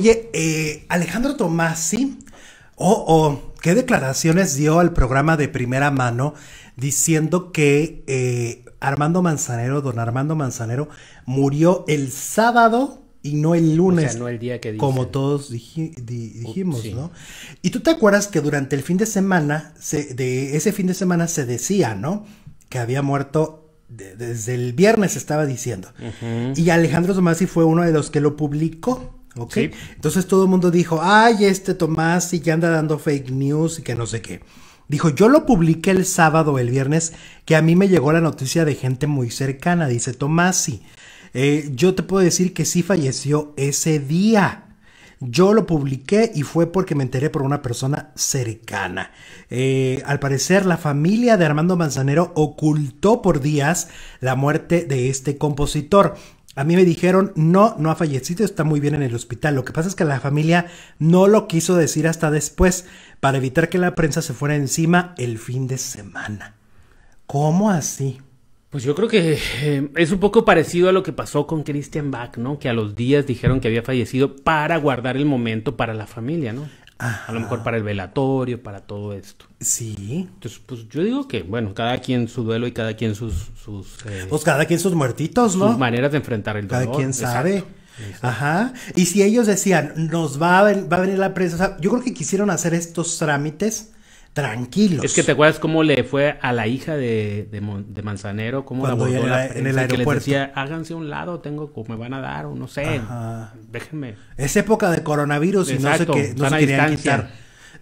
Oye, eh, Alejandro Tomasi, qué declaraciones dio al programa de primera mano diciendo que eh, Armando Manzanero, don Armando Manzanero, murió el sábado y no el lunes. no el día que Como todos dijimos, ¿no? Y tú te acuerdas que durante el fin de semana, de ese fin de semana se decía, ¿no? Que había muerto desde el viernes, estaba diciendo. Y Alejandro Tomasi fue uno de los que lo publicó. Entonces todo el mundo dijo, ay, este Tomás y que anda dando fake news y que no sé qué. Dijo, yo lo publiqué el sábado, el viernes, que a mí me llegó la noticia de gente muy cercana, dice Tomasi. Eh, yo te puedo decir que sí falleció ese día. Yo lo publiqué y fue porque me enteré por una persona cercana. Eh, al parecer, la familia de Armando Manzanero ocultó por días la muerte de este compositor. A mí me dijeron, no, no ha fallecido, está muy bien en el hospital. Lo que pasa es que la familia no lo quiso decir hasta después, para evitar que la prensa se fuera encima el fin de semana. ¿Cómo así? Pues yo creo que eh, es un poco parecido a lo que pasó con Christian Bach, ¿no? Que a los días dijeron que había fallecido para guardar el momento para la familia, ¿no? A lo mejor para el velatorio, para todo esto. Sí. Entonces, pues yo digo que, bueno, cada quien su duelo y cada quien sus... sus eh, pues cada quien sus muertitos, ¿no? Sus maneras de enfrentar el dolor. Cada quien sabe. Ajá. Y si ellos decían, nos va a, va a venir la prensa, o sea, yo creo que quisieron hacer estos trámites tranquilos. Es que te acuerdas cómo le fue a la hija de, Manzanero, cómo la, la en el aeropuerto. decía, háganse a un lado, tengo, me van a dar, o no sé, déjenme. Es época de coronavirus y no sé qué, no se querían quitar.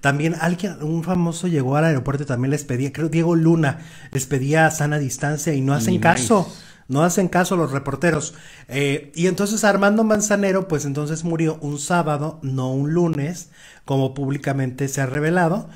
También alguien, un famoso llegó al aeropuerto y también les pedía, creo Diego Luna, les pedía sana distancia y no hacen caso. No hacen caso los reporteros. Eh, y entonces Armando Manzanero, pues entonces murió un sábado, no un lunes, como públicamente se ha revelado.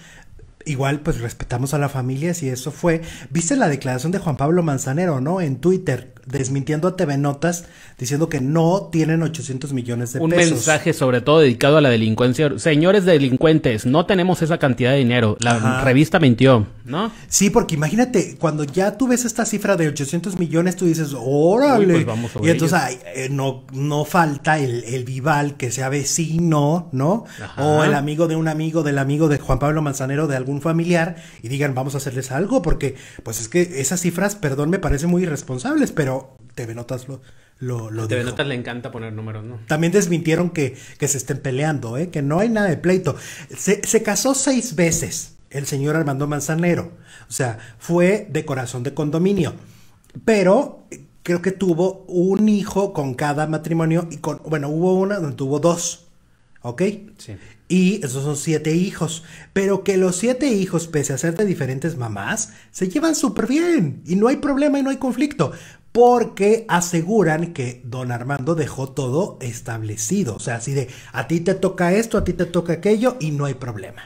Igual, pues respetamos a la familia si eso fue. ¿Viste la declaración de Juan Pablo Manzanero, no? En Twitter desmintiendo a TV Notas diciendo que no tienen 800 millones de pesos. Un mensaje sobre todo dedicado a la delincuencia. Señores delincuentes, no tenemos esa cantidad de dinero. La revista mintió, ¿no? Sí, porque imagínate, cuando ya tú ves esta cifra de 800 millones, tú dices, órale. Pues vamos y entonces ah, eh, no, no falta el, el, vival que sea vecino, ¿no? O el amigo de un amigo del amigo de Juan Pablo Manzanero de algún familiar y digan, vamos a hacerles algo, porque pues es que esas cifras, perdón, me parecen muy irresponsables, pero te TV Notas lo, lo, TV Notas le encanta poner números, ¿no? También desmintieron que, que se estén peleando, ¿eh? que no hay nada de pleito. Se, se casó seis veces el señor Armando Manzanero. O sea, fue de corazón de condominio. Pero eh, creo que tuvo un hijo con cada matrimonio y con, bueno, hubo una donde tuvo dos, ¿ok? Sí. Y esos son siete hijos, pero que los siete hijos, pese a ser de diferentes mamás, se llevan súper bien y no hay problema y no hay conflicto porque aseguran que don Armando dejó todo establecido. O sea, así de, a ti te toca esto, a ti te toca aquello y no hay problema.